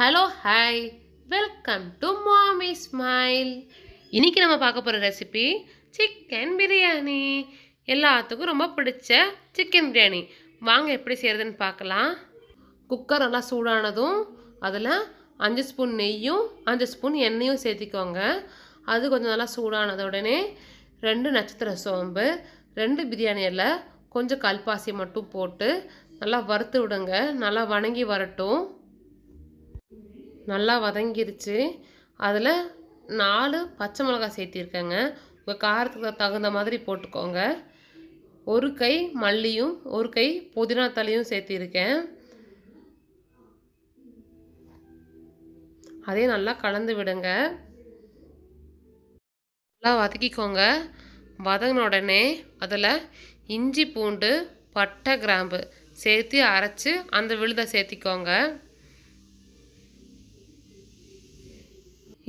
hello hi welcome to Mami smile இன்றைக்கி நம்ம பார்க்க போகிற ரெசிபி சிக்கன் பிரியாணி எல்லாத்துக்கும் ரொம்ப பிடிச்ச சிக்கன் பிரியாணி வாங்க எப்படி செய்கிறதுன்னு பார்க்கலாம் குக்கர் நல்லா சூடானதும் அதில் அஞ்சு ஸ்பூன் நெய்யும் அஞ்சு ஸ்பூன் எண்ணெயும் சேர்த்திக்கோங்க அது கொஞ்சம் நல்லா சூடானது உடனே ரெண்டு நட்சத்திர சோம்பு ரெண்டு பிரியாணியில் கொஞ்சம் கல்பாசி மட்டும் போட்டு நல்லா வறுத்து விடுங்க நல்லா வணங்கி வரட்டும் நல்லா வதங்கிருச்சு அதில் நாலு பச்சை மிளகாய் சேர்த்திருக்கேங்க உங்கள் காரத்துக்கு தகுந்த மாதிரி போட்டுக்கோங்க ஒரு கை மல்லியும் ஒரு கை புதினா தலையும் சேர்த்திருக்கேன் அதே நல்லா கலந்து விடுங்க நல்லா வதக்கிக்கோங்க வதங்கின உடனே அதில் இஞ்சி பூண்டு பட்டை கிராம்பு சேர்த்து அரைச்சி அந்த விழுதை சேர்த்திக்கோங்க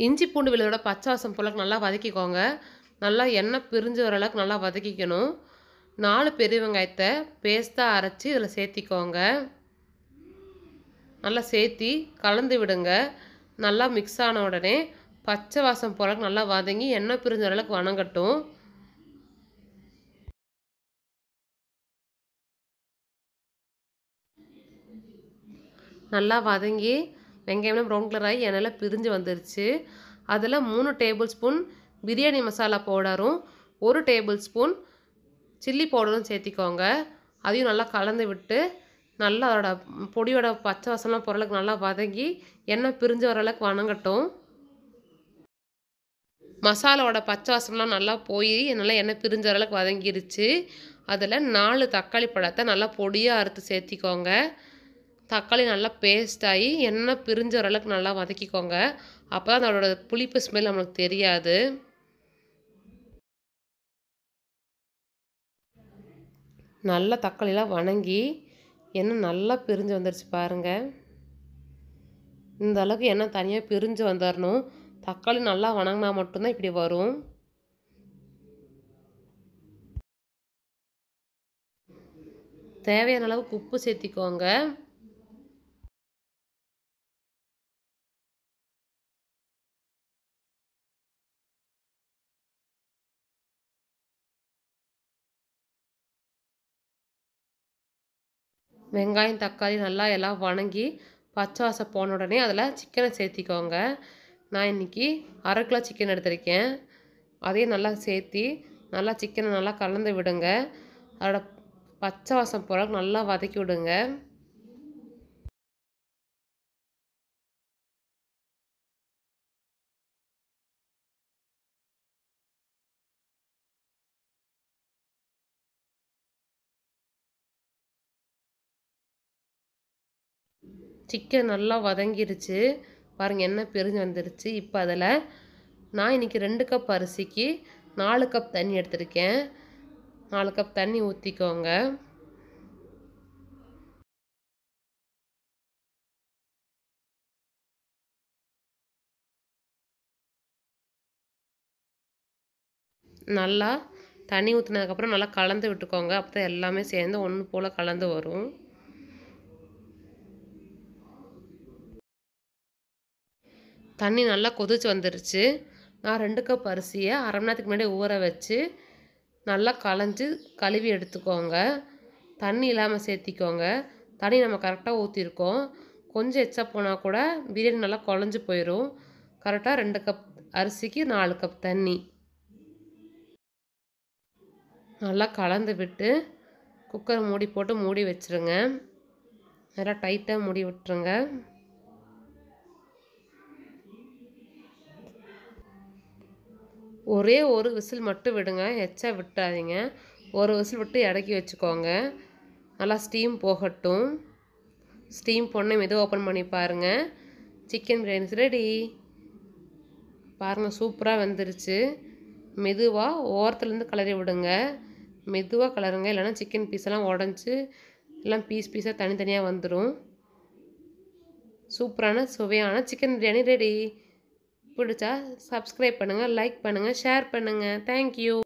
இஞ்சி பூண்டு விழுதோட பச்சை வாசம் போலக்கு நல்லா வதக்கிக்கோங்க நல்லா எண்ணெய் பிரிஞ்சு வர அளவுக்கு நல்லா வதக்கிக்கணும் நாலு பெரிய வெங்காயத்தை பேஸ்ட்டாக அரைச்சி இதில் சேர்த்திக்கோங்க நல்லா சேர்த்தி கலந்து விடுங்க நல்லா மிக்ஸ் ஆன உடனே பச்சை வாசம் போகிறக்கு நல்லா வதங்கி எண்ணெய் பிரிஞ்ச அளவுக்கு வணங்கட்டும் நல்லா வதங்கி வெங்காயம்லாம் ப்ரௌன் கலர் ஆகி எண்ணெயில் பிரிஞ்சு வந்துருச்சு அதில் மூணு டேபிள் ஸ்பூன் பிரியாணி மசாலா பவுடரும் ஒரு டேபிள் ஸ்பூன் சில்லி பவுடரும் சேர்த்திக்கோங்க அதையும் நல்லா கலந்து விட்டு நல்லா அதோட பொடியோட பச்சை வசம்லாம் பொருளுக்கு நல்லா வதங்கி எண்ணெய் பிரிஞ்சு வர அளவுக்கு வணங்கட்டும் மசாலாவோட பச்சை வாசம்லாம் நல்லா போய் நல்லா எண்ணெய் பிரிஞ்ச அளவுக்கு வதங்கிருச்சு அதில் நாலு தக்காளி பழத்தை நல்லா பொடியாக அறுத்து சேர்த்திக்கோங்க தக்காளி நல்லா பேஸ்ட் ஆகி எண்ணெய் பிரிஞ்ச ஓரளவுக்கு நல்லா வதக்கிக்கோங்க அப்போ தான் அதோட புளிப்பு ஸ்மெல் நம்மளுக்கு தெரியாது நல்லா தக்காளிலாம் வணங்கி எண்ணெய் நல்லா பிரிஞ்சு வந்துருச்சு பாருங்கள் இந்த அளவுக்கு எண்ணெய் தனியாக பிரிஞ்சு வந்துடணும் தக்காளி நல்லா வணங்கினா மட்டும்தான் இப்படி வரும் தேவையான அளவுக்கு உப்பு சேர்த்திக்கோங்க வெங்காயம் தக்காளி நல்லா எல்லாம் வணங்கி பச்சை வாசம் போன உடனே அதில் சிக்கனை சேர்த்திக்கோங்க நான் இன்றைக்கி அரை கிலோ சிக்கன் எடுத்திருக்கேன் அதையும் நல்லா சேர்த்தி நல்லா சிக்கனை நல்லா கலந்து விடுங்க அதோட பச்சை வாசம் போகிற நல்லா வதக்கி விடுங்க சிக்கன் நல்லா வதங்கிருச்சு பாருங்கள் என்ன பிரிஞ்சு வந்துருச்சு இப்போ அதில் நான் இன்றைக்கி ரெண்டு கப் அரிசிக்கு நாலு கப் தண்ணி எடுத்துருக்கேன் நாலு கப் தண்ணி ஊற்றிக்கோங்க நல்லா தண்ணி ஊற்றினதுக்கப்புறம் நல்லா கலந்து விட்டுக்கோங்க அப்போ தான் எல்லாமே சேர்ந்து ஒன்று போல் கலந்து வரும் தண்ணி நல்லா கொதிச்சு வந்துருச்சு நான் ரெண்டு கப் அரிசியை அரை மணி நேரத்துக்கு முன்னாடி ஊற வச்சு நல்லா களைஞ்சி கழுவி எடுத்துக்கோங்க தண்ணி இல்லாமல் சேர்த்திக்கோங்க தண்ணி நம்ம கரெக்டாக ஊற்றிருக்கோம் கொஞ்சம் எச்சா போனால் கூட பிரியாணி நல்லா குழஞ்சி போயிடும் கரெக்டாக ரெண்டு கப் அரிசிக்கு நாலு கப் தண்ணி நல்லா கலந்து விட்டு குக்கரை மூடி போட்டு மூடி வச்சுருங்க நல்லா டைட்டாக மூடி விட்டுருங்க ஒரே ஒரு விசில் மட்டும் விடுங்க எச்சா விட்டாதீங்க ஒரு விசில் விட்டு இறக்கி வச்சுக்கோங்க நல்லா ஸ்டீம் போகட்டும் ஸ்டீம் பொண்ணு மெதுவாக ஓப்பன் பண்ணி பாருங்கள் சிக்கன் பிரியாணி ரெடி பாருங்கள் சூப்பராக வெந்துருச்சு மெதுவாக ஓரத்துலேருந்து கலரி விடுங்க மெதுவாக கலருங்க இல்லைனா சிக்கன் பீஸெல்லாம் உடஞ்சி எல்லாம் பீஸ் பீஸாக தனித்தனியாக வந்துடும் சூப்பரான சுவையான சிக்கன் பிரியாணி ரெடி பிடிச்சா சப்ஸ்கிரைப் பண்ணுங்கள் லைக் பண்ணுங்கள் ஷேர் பண்ணுங்கள் தேங்க்யூ